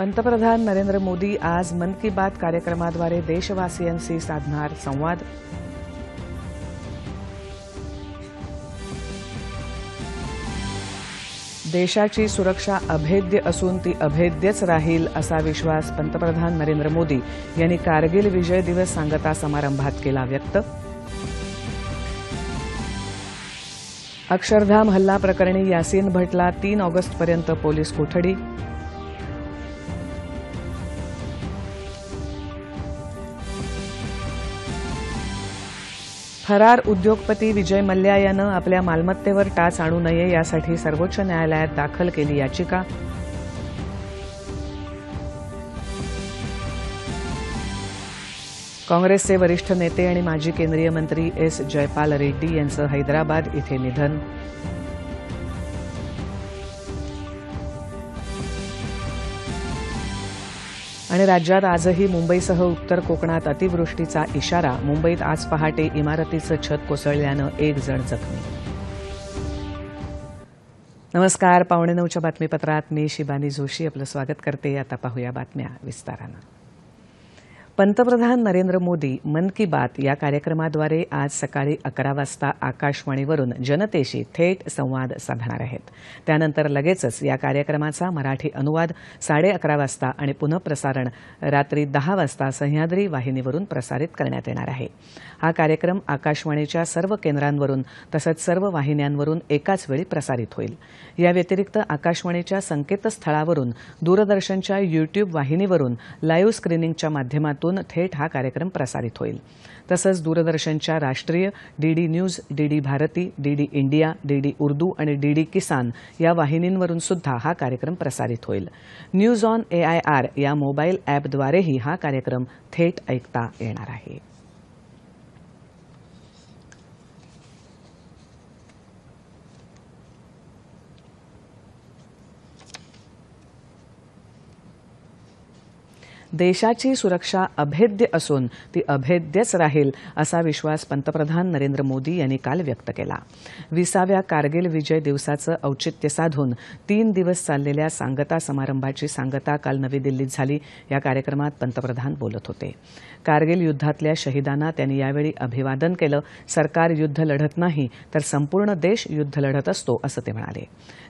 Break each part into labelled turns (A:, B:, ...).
A: पंतप्रधान नरेंद्र मोदी आज मन की बात कार्यक्रमाद्वारे देशवासियांशी साधणार संवाद देशाची सुरक्षा अभेद्य असून ती अभेद्यच राहील असा विश्वास पंतप्रधान नरेंद्र मोदी यांनी कारगिल विजय दिवस सांगता समारंभात केला व्यक्त अक्षरधाम हल्ला प्रकरणी यासीन भटला तीन ऑगस्टपर्यंत पोलीस कोठडी थरार उद्योगपती विजय मल्ल्या यानं आपल्या मालमत्तेवर टाच आणू नये यासाठी सर्वोच्च न्यायालयात दाखल केली याचिका काँग्रेसचे वरिष्ठ नेते आणि माजी केंद्रीय मंत्री एस जयपाल रेड्डी यांचं हैदराबाद इथे निधन आणि राज्यात आजही मुंबईसह उत्तर कोकणात अतिवृष्टीचा इशारा मुंबईत आज पहाटे इमारतीचं छत कोसळल्यानं एक जण जखमी नमस्कार पावणे नऊच्या बातमीपत्रात मी शिबानी जोशी आपलं स्वागत करते आता पाहूया बातम्या विस्तारानं पंतप्रधान नरेंद्र मोदी मन की बात या कार्यक्रमाद्वारे आज सकाळी अकरा वाजता आकाशवाणीवरून जनतेशी थेट संवाद साधणार आहेत त्यानंतर लगेचच या कार्यक्रमाचा मराठी अनुवाद साडे अकरा वाजता आणि पुनःप्रसारण रात्री दहा वाजता सह्याद्री वाहिनीवरून प्रसारित करण्यात येणार आहे हा कार्यक्रम आकाशवाणीच्या सर्व केंद्रांवरून तसंच सर्व वाहिन्यांवरून एकाच वेळी प्रसारित होईल या व्यतिरिक्त आकाशवाणीच्या संकेतस्थळावरून दूरदर्शनच्या युट्यूब वाहिनीवरून लाईव्ह स्क्रीनिंगच्या माध्यमातून केंद्रावरून थेट हा कार्यक्रम प्रसारित होईल तसंच दूरदर्शनच्या राष्ट्रीय DD news DD Bharati DD India DD Urdu आणि डीडी किसान या वाहिनींवरून सुद्धा हा कार्यक्रम प्रसारित होईल न्यूज ऑन एआयआर या मोबाईल ॲपद्वारेही हा कार्यक्रम थेट ऐकता येणार आहे देशाची सुरक्षा अभेद्य असून ती अभेद्यच राहील असा विश्वास पंतप्रधान नरेंद्र मोदी यांनी काल व्यक्त केला विसाव्या कारगिल विजय दिवसाचं औचित्य साधून तीन दिवस चाललेल्या सांगता समारंभाची सांगता काल नवी दिल्लीत झाली या कार्यक्रमात पंतप्रधान बोलत होते कारगिल युद्धातल्या शहीदांना त्यांनी यावेळी अभिवादन केलं सरकार युद्ध लढत नाही तर संपूर्ण देश युद्ध लढत असतो असं ते म्हणाले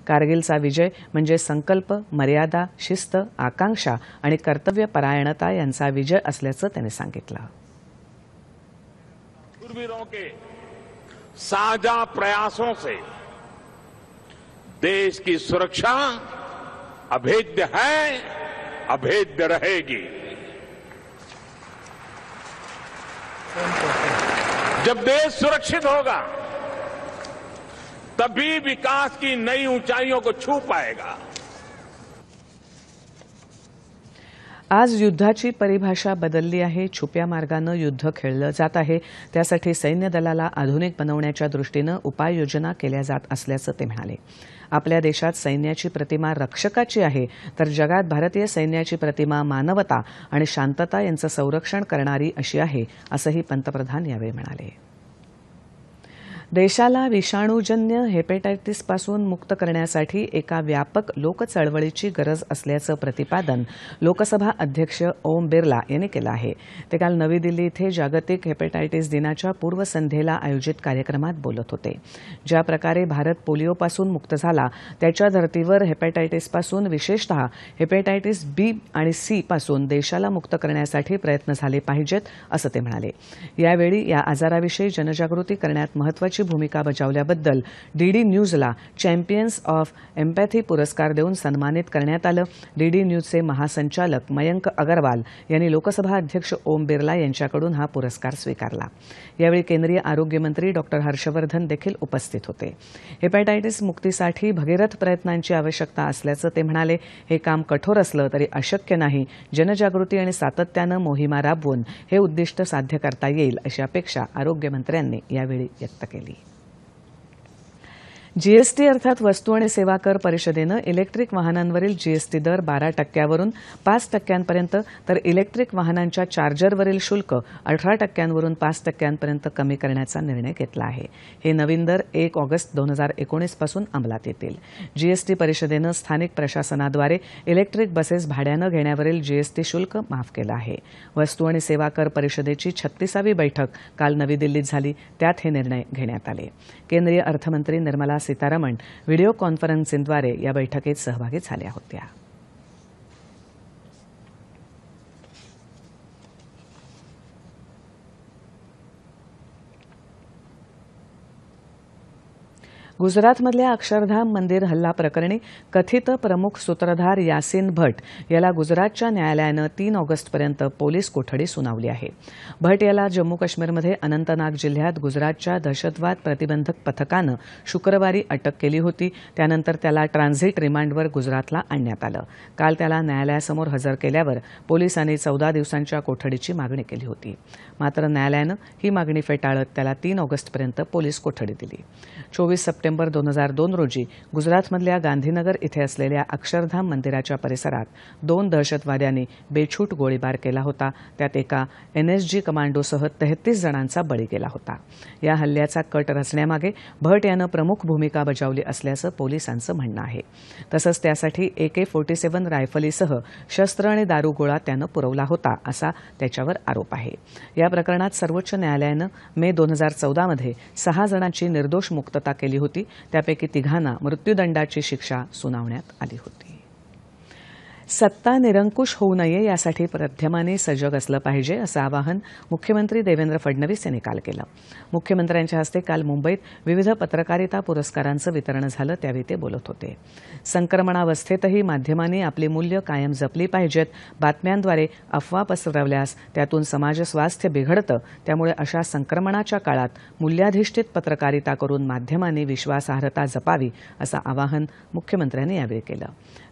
A: कारगिल विजय म्हणजे संकल्प मर्यादा शिस्त आकांक्षा और कर्तव्यपरायणता यांचा विजय असल्याचं के साझा प्रयासों से देश की सुरक्षा अभेद्य है अभेद्य रहेगी जब देश सुरक्षित होगा तभी विकास की नई ऊंचाइयों को छू पाएगा आज युद्धाची परिभाषा बदलली आहे छुप्या मार्गानं युद्ध खेळलं जात आहे त्यासाठी सैन्य दलाला आधुनिक बनवण्याच्या दृष्टीनं उपाययोजना केल्या जात असल्याचं ते म्हणाले आपल्या देशात सैन्याची प्रतिमा रक्षकाची आहे तर जगात भारतीय सैन्याची प्रतिमा मानवता आणि शांतता यांचं संरक्षण करणारी अशी आहे असंही पंतप्रधान यावेळी म्हणाले देशाला विषाणूजन्य हेपेटायटिसपासून मुक्त करण्यासाठी एका व्यापक लोकचळवळीची गरज असल्याचं प्रतिपादन लोकसभा अध्यक्ष ओम बिर्ला यांनी केलं आहे ते काल नवी दिल्ली इथं जागतिक हेपेटायटिस दिनाच्या पूर्वसंध्येला आयोजित कार्यक्रमात बोलत होते ज्या प्रकारे भारत पोलिओपासून मुक्त झाला त्याच्या धर्तीवर हेपेटायटिसपासून विशेषतः हेपेटायटिस बी आणि सी पासून देशाला मुक्त करण्यासाठी प्रयत्न झाले पाहिजेत असं ते म्हणाले यावेळी या आजाराविषयी जनजागृती करण्यात महत्वाची भूमिका बजावल्याबद्दल डीडी न्यूजला चॅम्पियन्स ऑफ एम्पॅथी पुरस्कार देऊन सन्मानित करण्यात आलं डीडी न्यूजचे महासंचालक मयंक अगरवाल यांनी लोकसभा अध्यक्ष ओम बिर्ला यांच्याकडून हा पुरस्कार स्वीकारला यावेळी केंद्रीय आरोग्यमंत्री डॉक्टर हर्षवर्धन देखील उपस्थित होते हेपॅटायटिस मुक्तीसाठी भगीरथ प्रयत्नांची आवश्यकता असल्याचं ते म्हणाले हे काम कठोर असलं तरी अशक्य नाही जनजागृती आणि सातत्यानं मोहिमा राबवून हे उद्दिष्ट साध्य करता येईल अशी अपेक्षा आरोग्यमंत्र्यांनी यावेळी व्यक्त केली Society. जीएसटी अर्थात वस्तू आणि सेवा कर परिषदेनं इलेक्ट्रिक वाहनांवरील जीएसटी दर बारा टक्क्यावरून पाच टक्क्यांपर्यंत तर इलेक्ट्रिक वाहनांच्या चार्जरवरील शुल्क अठरा टक्क्यांवरून पाच टक्क्यांपर्यंत कमी करण्याचा निर्णय घेतला आहे हे नवीन दर एक ऑगस्ट दोन हजार एकोणीसपासून अंमलात येतील जीएसटी परिषदेनं स्थानिक प्रशासनाद्वारे इलेक्ट्रिक बसेस भाड्यानं घेण्यावरील जीएसटी शुल्क माफ केलं आहे वस्तू आणि सेवा कर परिषदेची छत्तीसावी बैठक काल नवी दिल्लीत झाली त्यात हे निर्णय घेण्यात आले केंद्रीय अर्थमंत्री निर्मला सीतारामन व्हिडिओ कॉन्फरन्सिंगद्वारे या बैठकीत सहभागी झाल्या होत्या गुजरातमधल्या अक्षरधाम मंदिर हल्ला प्रकरणी कथित प्रमुख सूत्रधार यासिन भट याला गुजरातच्या न्यायालयानं तीन ऑगस्टपर्यंत पोलीस कोठडी सुनावली आहे भट याला जम्मू काश्मीरमध्ये अनंतनाग जिल्ह्यात गुजरातच्या दहशतवाद प्रतिबंधक पथकानं शुक्रवारी अटक केली होती त्यानंतर त्याला ट्रान्झिट रिमांडवर गुजरातला आणण्यात आलं काल त्याला न्यायालयासमोर हजर केल्यावर पोलिसांनी चौदा दिवसांच्या कोठडीची मागणी केली होती मात्र न्यायालयानं ही मागणी फेटाळत त्याला तीन ऑगस्टपर्यंत पोलीस कोठडी दिली चोवीस सप्टेंबर सप्टेंबर दोन हजार दोन रोजी गुजरातमधल्या गांधीनगर इथे असलेल्या अक्षरधाम मंदिराच्या परिसरात दोन दहशतवाद्यांनी बेछूट गोळीबार केला होता त्यात एका एनएसजी कमांडोसह तेहतीस जणांचा बळी गेला होता या हल्ल्याचा कट रचण्यामागे भट यानं प्रमुख भूमिका बजावली असल्याचं पोलिसांचं म्हणणं आहे तसंच त्यासाठी एके फोर्टी सेव्हन रायफलीसह शस्त्र आणि दारुगोळा त्यानं पुरवला होता असा त्याच्यावर आरोप आहे या प्रकरणात सर्वोच्च न्यायालयानं मे दोन हजार चौदामध्ये सहा जणांची निर्दोष मुक्तता केली होती होती त्यापैकी तिघांना मृत्यूदंडाची शिक्षा सुनावण्यात आली होती सत्ता निरंकुश होऊ नये यासाठी प्रध्यमाने सजग असलं पाहिजे असं आवाहन मुख्यमंत्री देवेंद्र फडणवीस यांनी काल केलं मुख्यमंत्र्यांच्या हस्ते काल मुंबईत विविध पत्रकारिता पुरस्कारांचं वितरण झालं त्यावेळी ते बोलत होते संक्रमणावस्थेतही माध्यमांनी आपली मूल्य कायम जपली पाहिजेत बातम्यांद्वारे अफवा पसरवल्यास त्यातून समाजस्वास्थ्य बिघडतं त्यामुळे अशा संक्रमणाच्या काळात मूल्याधिष्ठित पत्रकारिता करून माध्यमांनी विश्वासार्हता जपावी असं आवाहन मुख्यमंत्र्यांनी यावेळी केलं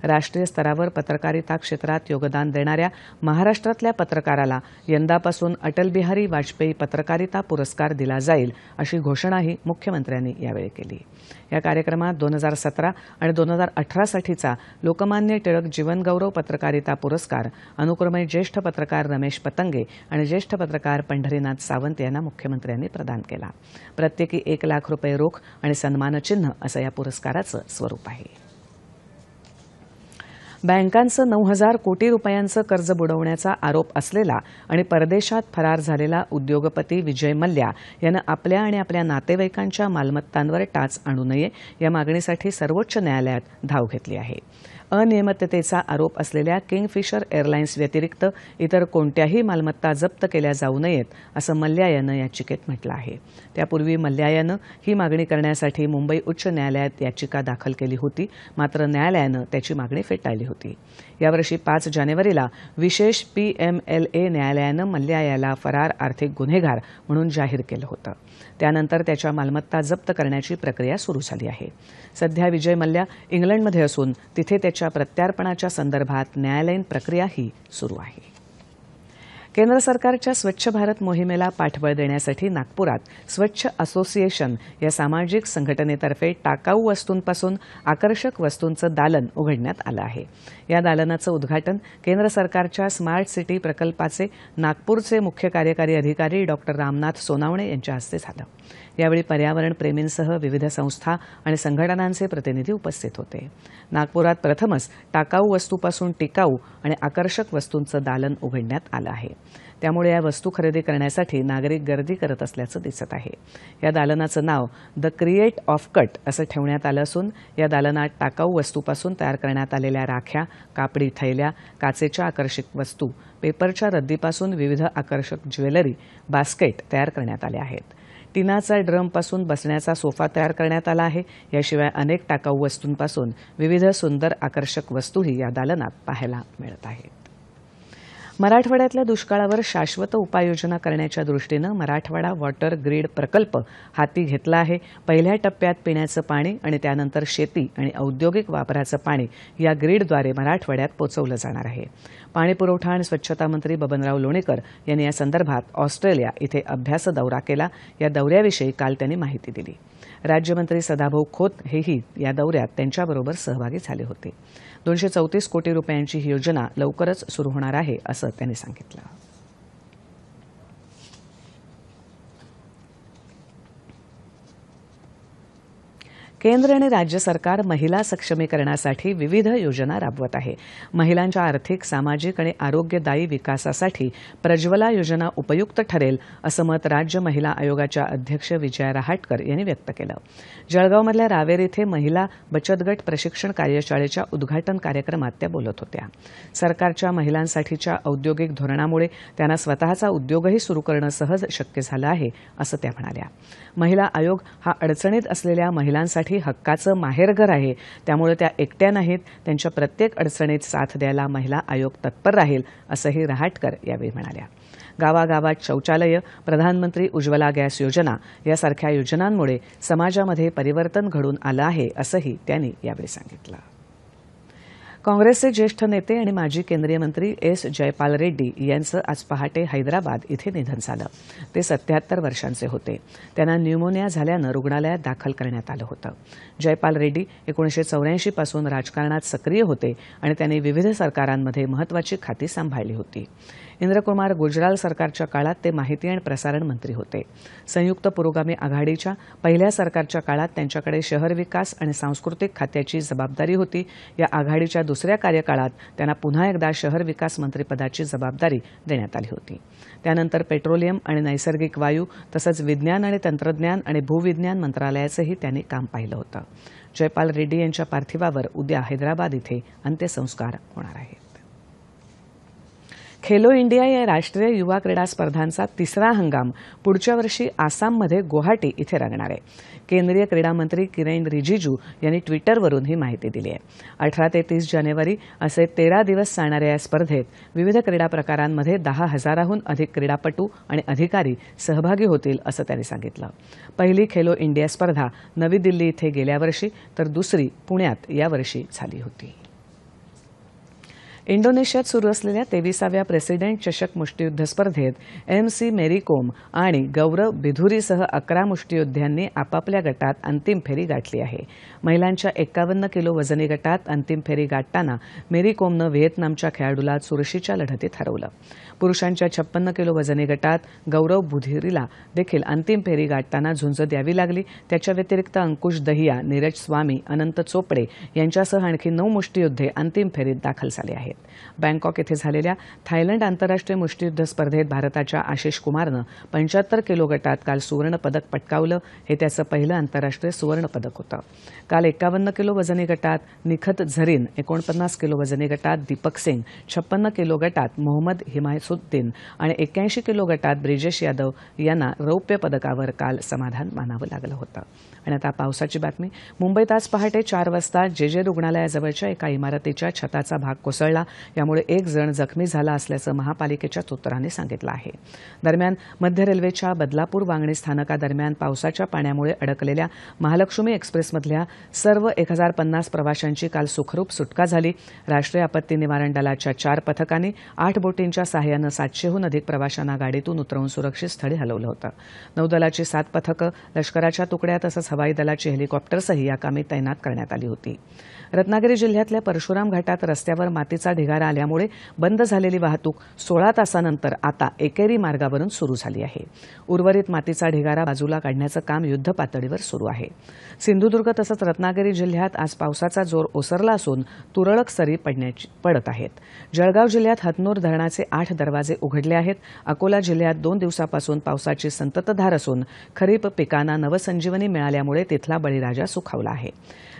A: राष्ट्रीय स्तरावर पत्रकारिता क्षेत्रात योगदान देणाऱ्या महाराष्ट्रातल्या पत्रकाराला यंदापासून अटलबिहारी वाजपेयी पत्रकारिता पुरस्कार दिला जाईल अशी घोषणाही मुख्यमंत्र्यांनी यावेळी केली या कार्यक्रमात दोन हजार सतरा आणि दोन हजार अठरासाठीचा लोकमान्य टिळक जीवनगौरव पत्रकारिता पुरस्कार अनुक्रमे ज्येष्ठ पत्रकार रमेश पतंगे आणि ज्येष्ठ पत्रकार पंढरीनाथ सावंत यांना मुख्यमंत्र्यांनी प्रदान केला प्रत्येकी एक लाख रुपये रोख आणि सन्मानचिन्ह असं या पुरस्काराचं स्वरूप आहे बँकांचं नऊ हजार कोटी रुपयांचं कर्ज बुडवण्याचा आरोप असलेला आणि परदेशात फरार झालेला उद्योगपती विजय मल्ल्या यानं आपल्या आणि आपल्या नातेवाईकांच्या मालमत्तांवर टाच आणू नये या मागणीसाठी सर्वोच्च न्यायालयात धाव घेतली आहे अनियमिततेचा आरोप असलेल्या किंगफिशर एअरलाइन्स व्यतिरिक्त इतर कोणत्याही मालमत्ता जप्त केल्या जाऊ नयेत असं मल्यायन याचिकेत म्हटलं आहे त्यापूर्वी मल्ल्यायानं ही मागणी करण्यासाठी मुंबई उच्च न्यायालयात याचिका दाखल केली होती मात्र न्यायालयानं त्याची मागणी फेटाळली होती यावर्षी पाच जानेवारीला विशेष पीएमएलए न्यायालयानं मल्यायाला फरार आर्थिक गुन्हेगार म्हणून जाहीर केलं होतं त्यानंतर त्याच्या मालमत्ता जप्त करण्याची प्रक्रिया सुरू झाली आहे सध्या विजय मल्ल्या इंग्लंडमध्ये असून तिथे त्याच्या प्रत्यार्पणाच्या संदर्भात न्यायालयीन प्रक्रियाही सुरू आहे केंद्र सरकारच्या स्वच्छ भारत मोहिमेला पाठबळ देण्यासाठी नागपुरात स्वच्छ असोसिएशन या सामाजिक संघटनेतर्फे टाकाऊ वस्तूंपासून आकर्षक वस्तूंचं दालन उघडण्यात आलं आहे या दालनाचं उद्घाटन केंद्र सरकारच्या स्मार्ट सिटी प्रकल्पाचे नागपूरचे मुख्य कार्यकारी अधिकारी डॉक्टर रामनाथ सोनावणे यांच्या हस्ते झालं यावेळी पर्यावरण प्रेमींसह विविध संस्था आणि संघटनांचे प्रतिनिधी उपस्थित होते नागपुरात प्रथमच टाकाऊ वस्तूपासून टिकाऊ आणि आकर्षक वस्तूंचं दालन उघडण्यात आलं आहे त्यामुळे या वस्तू खरेदी करण्यासाठी नागरिक गर्दी करत असल्याचं दिसत आहे या दालनाचं नाव द क्रिएट ऑफ कट असं ठेवण्यात आलं असून या दालनात टाकाऊ वस्तूपासून तयार करण्यात आलेल्या राख्या कापडी थैल्या काचेच्या आकर्षक वस्तू पेपरच्या रद्दीपासून विविध आकर्षक ज्वेलरी बास्केट तयार करण्यात आले आहेत टिनाचा ड्रमपासून बसण्याचा सोफा तयार करण्यात आला आहे याशिवाय अनेक टाकाऊ वस्तूंपासून विविध सुंदर आकर्षक वस्तूही या दालनात पाहायला मिळत आहेत मराठवाड्यातल्या दुष्काळावर शाश्वत उपाययोजना करण्याच्या दृष्टीनं मराठवाडा वॉटर ग्रीड प्रकल्प हाती घेतला आहे पहिल्या टप्प्यात पिण्याचं पाणी आणि त्यानंतर शेती आणि औद्योगिक वापराचं पाणी या ग्रीडद्वारे मराठवाड्यात पोचवलं जाणार आहे पाणीपुरवठा आणि स्वच्छता मंत्री बबनराव लोणीकर यांनी या संदर्भात ऑस्ट्रेलिया इथं अभ्यास दौरा केला या दौऱ्याविषयी काल त्यांनी माहिती दिली राज्यमंत्री सदाभाऊ खोत हेही या दौऱ्यात त्यांच्याबरोबर सहभागी झाले होते दोनशे चौतीस कोटी रुपयांची ही योजना लवकरच सुरू होणार आहे असं त्यांनी सांगितलं केंद्र आणि राज्य सरकार महिला सक्षमीकरणासाठी विविध योजना राबवत आहे महिलांच्या आर्थिक सामाजिक आणि आरोग्यदायी विकासासाठी प्रज्वला योजना उपयुक्त ठरेल असं मत राज्य महिला आयोगाच्या अध्यक्ष विजया रहाटकर यांनी व्यक्त केलं जळगावमधल्या रावेर इथं महिला बचत गट प्रशिक्षण कार्यशाळेच्या उद्घाटन कार्यक्रमात त्या बोलत होत्या सरकारच्या महिलांसाठीच्या औद्योगिक धोरणामुळे त्यांना स्वतःचा उद्योगही सुरु करणं सहज शक्य झालं आहे असं त्या म्हणाल्या महिला आयोग हा अडचणीत असलेल्या महिलांसाठी हे हक्काचं माहेरघर आहे त्यामुळे त्या एकट्या नाहीत त्यांच्या प्रत्येक अडचणीत साथ द्यायला महिला आयोग तत्पर राहील असंही रहाटकर यावेळी म्हणाल्या गावागावात शौचालय प्रधानमंत्री उज्ज्वला गॅस योजना यासारख्या योजनांमुळे समाजामध्ये परिवर्तन घडून आलं आहे असंही त्यांनी यावेळी सांगितलं काँग्रेसचे ज्येष्ठ नेते आणि माजी केंद्रीय मंत्री एस जयपाल रेड्डी यांचं आज पहाटे हैदराबाद इथं निधन झालं ते सत्याहत्तर वर्षांचे होते त्यांना न्यूमोनिया झाल्यानं रुग्णालयात दाखल करण्यात आलं होतं जयपाल रेड्डी एकोणीशे चौऱ्याऐंशी पासून राजकारणात सक्रिय होते आणि त्यांनी विविध सरकारांमध्ये महत्वाची खाती सांभाळली होती इंद्रकुमार गुजराल सरकारच्या काळात ते माहिती आणि प्रसारण मंत्री होते संयुक्त पुरोगामी आघाडीच्या पहिल्या सरकारच्या काळात त्यांच्याकडे शहर विकास आणि सांस्कृतिक खात्याची जबाबदारी होती या आघाडीच्या दुसऱ्या कार्यकाळात त्यांना पुन्हा एकदा शहर विकास मंत्रीपदाची जबाबदारी देण्यात आली होती त्यानंतर पेट्रोलियम आणि नैसर्गिक वायू तसंच विज्ञान आणि तंत्रज्ञान आणि भूविज्ञान मंत्रालयाचंही त्यांनी काम पाहिलं होतं जयपाल रेड्डी यांच्या पार्थिवावर उद्या हैदराबाद इथे अंत्यसंस्कार होणार आहेत खेलो इंडिया या राष्ट्रीय युवा क्रीडा स्पर्धांचा तिसरा हंगाम पुढच्या वर्षी आसाममध्ये गुवाहाटी इथे रंगणार आहे केंद्रीय क्रीडा मंत्री किरेन रिजिजू यांनी ट्विटरवरून ही माहिती दिली आहे अठरा ते तीस जानेवारी असे तेरा दिवस चालणाऱ्या या स्पर्धेत विविध क्रीडा प्रकारांमध्ये दहा हजाराहून अधिक क्रीडापटू आणि अधिकारी सहभागी होतील असं त्यांनी सांगितलं पहिली खेलो इंडिया स्पर्धा नवी दिल्ली इथे गेल्या वर्षी तर दुसरी पुण्यात यावर्षी झाली होती इंडोनेशियात सुरू असलेल्या तेविसाव्या प्रेसिडेंट चषक मुष्टीयुद्ध स्पर्धेत एम सी कोम आणि गौरव बिधुरीसह अकरा मुष्टीयुद्ध्यांनी आपापल्या गटात अंतिम फेरी गाठली आहे महिलांच्या एक्कावन्न किलो वजनी गटात अंतिम फेरी गाठताना कोमनं व्हिएतनामच्या खेळाडूला चुरशीच्या लढतीत हरवलं पुरुषांच्या छप्पन्न किलो वजनी गटात गौरव बुधिरीला देखील अंतिम फेरी गाठताना झुंज द्यावी लागली त्याच्या व्यतिरिक्त अंकुश दहिया नीरज स्वामी अनंत चोपडे यांच्यासह आणखी नऊ मुष्टीयुद्धे अंतिम फेरीत दाखल झाले आहेत बँकॉक येथे झालेल्या थायलंड आंतरराष्ट्रीय मुष्टीयुद्ध स्पर्धेत भारताच्या आशिष कुमारनं पंच्याहत्तर किलो गटात काल सुवर्णपदक पटकावलं हे त्याचं पहिलं आंतरराष्ट्रीय सुवर्णपदक होतं काल एकावन्न किलो वजनी गटात निखत झरीन एकोणपन्नास किलो वजनी गटात दीपक सिंग छप्पन्न किलो गटात मोहम्मद हिमाय शमसुद्दीन आणि एक्क्याऐंशी किलो गटात ब्रिजेश यादव यांना रौप्य पदकावर काल समाधान मानावं लागलं होतं आणि आता पावसाची बातमी मुंबईत आज पहाटे चार वाजता जे जे रुग्णालयाजवळच्या एका इमारतीच्या छताचा भाग कोसळला यामुळे एक जण जखमी झाला असल्याचं महापालिकेच्या सूत्रांनी सांगितलं आहे दरम्यान मध्य रेल्वेच्या बदलापूर वांगणी स्थानकादरम्यान पावसाच्या पाण्यामुळे अडकलेल्या महालक्ष्मी एक्सप्रेसमधल्या सर्व एक हजार पन्नास प्रवाशांची काल सुखरूप सुटका झाली राष्ट्रीय आपत्ती निवारण दलाच्या चार पथकांनी आठ बोटींच्या सहाय्यानं सातशेहून अधिक प्रवाशांना गाडीतून उतरवून सुरक्षित स्थळी हलवलं होतं नौदलाची सात पथकं लष्कराच्या तुकड्या तसंच हवाई दलाची हेलिकॉप्टर्सही या कामी तैनात करण्यात आली होती रत्नागिरी जिल्ह्यातल्या परशुराम घाटात रस्त्यावर मातीचा ढिगारा आल्यामुळे बंद झालेली वाहतूक सोळा तासानंतर आता एकेरी मार्गावरून सुरू झाली आहे उर्वरित मातीचा ढिगारा बाजूला काढण्याचं काम युद्धपातळीवर सुरू आहे सिंधुदुर्ग तसंच रत्नागिरी जिल्ह्यात आज पावसाचा जोर ओसरला असून तुरळक सरी पडत आहेत जळगाव जिल्ह्यात हतनूर धरणाचे आठ दरवाजे उघडले आहेत अकोला जिल्ह्यात दोन दिवसापासून पावसाची संततधार असून खरीप पिकांना नवसंजीवनी मिळाल्यामुळे तिथला बळीराजा सुखावला आहे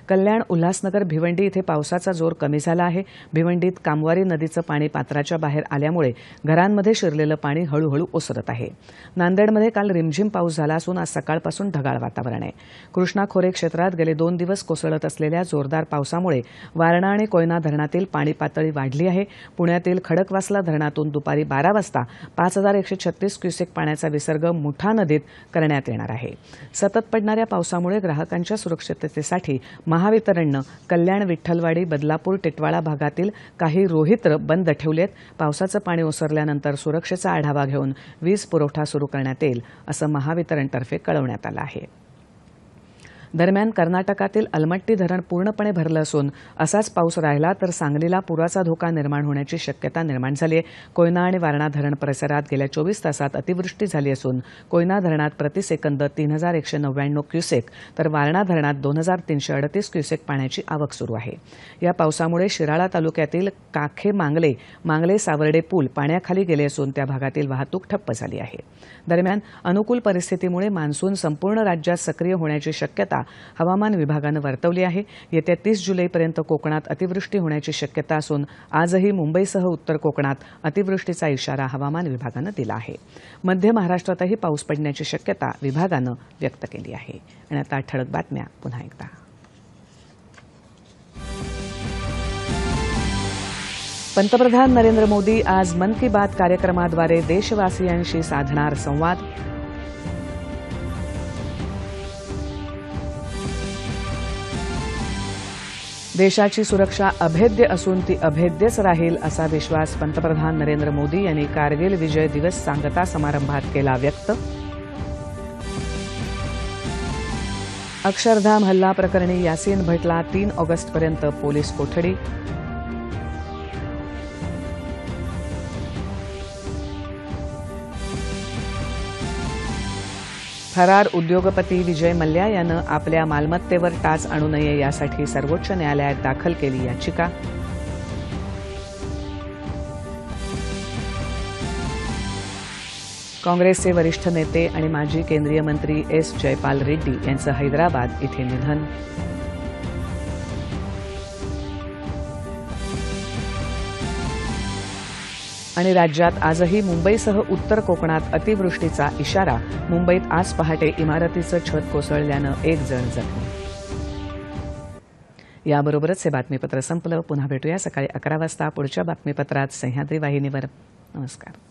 A: कल्याण उल्हासनगर भिवंडी इथे पावसाचा जोर कमी झाला आहे भिवंडीत कामवारी नदीचं पाणी पात्राच्या बाहेर आल्यामुळे घरांमध्ये शिरलेलं पाणी हळूहळू ओसरत आहे नांदेडमध्ये काल रिमझिम पाऊस झाला असून आज सकाळपासून ढगाळ वातावरण आहे कृष्णा खोरे क्षेत्रात गेले दोन दिवस कोसळत असलेल्या जोरदार पावसामुळे वारणा आणि कोयना धरणातील पाणी पातळी वाढली आहे पुण्यातील खडकवासला धरणातून दुपारी बारा वाजता पाच हजार एकशे छत्तीस क्युसेक पाण्याचा विसर्ग मुठा नदीत करण्यात येणार आहे सतत पडणाऱ्या पावसामुळे ग्राहकांच्या सुरक्षिततेसाठी महावितरणनं कल्याण विठ्ठलवाडी बदलापूर टिटवाळा भागातील काही रोहित्र बंद ठेवलेत पावसाचं पाणी ओसरल्यानंतर सुरक्षेचा आढावा घेऊन वीज पुरवठा सुरू करण्यात येईल असं महावितरणतर्फे कळवण्यात आलं आहे दरम्यान कर्नाटकातील अलमट्टी धरण पूर्णपणे भरलं असून असाच पाऊस राहिला तर सांगलीला पुराचा धोका निर्माण होण्याची शक्यता निर्माण झाली आहे कोयना आणि वारणा धरण परिसरात गेल्या चोवीस तासात अतिवृष्टी झाली असून कोयना धरणात प्रतिसेकंद तीन हजार एकशे नव्याण्णव क्युसेक तर वारणा धरणात दोन हजार तीनशे अडतीस क्युसेक पाण्याची आवक सुरू आहे या पावसामुळे शिराळा तालुक्यातील काखे मांगले मांगले सावर्डे पूल पाण्याखाली गेले असून त्या भागातील वाहतूक ठप्प झाली आहे दरम्यान अनुकूल परिस्थितीमुळे मान्सून संपूर्ण राज्यात सक्रिय होण्याची शक्यता हवामान विभागानं वर्तवली आहे येत्या तीस जुलैपर्यंत कोकणात अतिवृष्टी होण्याची शक्यता असून आजही मुंबईसह उत्तर कोकणात अतिवृष्टीचा इशारा हवामान विभागानं दिला आहे मध्य महाराष्ट्रातही पाऊस पडण्याची शक्यता विभागानं व्यक्त केली आहे आणि आता ठळक बातम्या पुन्हा एकदा पंतप्रधान नरेंद्र मोदी आज मन की बात कार्यक्रमाद्वारे देशवासियांशी साधणार संवाद देशाची सुरक्षा अभेद्य असून ती अभेद्यच राहील असा विश्वास पंतप्रधान नरेंद्र मोदी यांनी कारगिल विजय दिवस सांगता समारंभात केला व्यक्त अक्षरधाम हल्ला प्रकरणी यासीन भटला तीन ऑगस्टपर्यंत पोलीस कोठडी फरार उद्योगपती विजय मल्या यानं आपल्या मालमत्तेवर टाच आणू नये यासाठी सर्वोच्च न्यायालयात दाखल केली याचिका काँग्रेसचे वरिष्ठ नेते आणि माजी केंद्रीय मंत्री एस जयपाल रेड्डी यांचं हैदराबाद इथे निधन आणि राज्यात आजही मुंबईसह उत्तर कोकणात अतिवृष्टीचा इशारा मुंबईत आज पहाटे इमारतीचं छत कोसळल्यानं एक जण जखमी याबरोबरच हे बातमीपत्र संपलं पुन्हा भेटूया सकाळी अकरा वाजता पुढच्या बातमीपत्रात सह्याद्री वाहिनीवर नमस्कार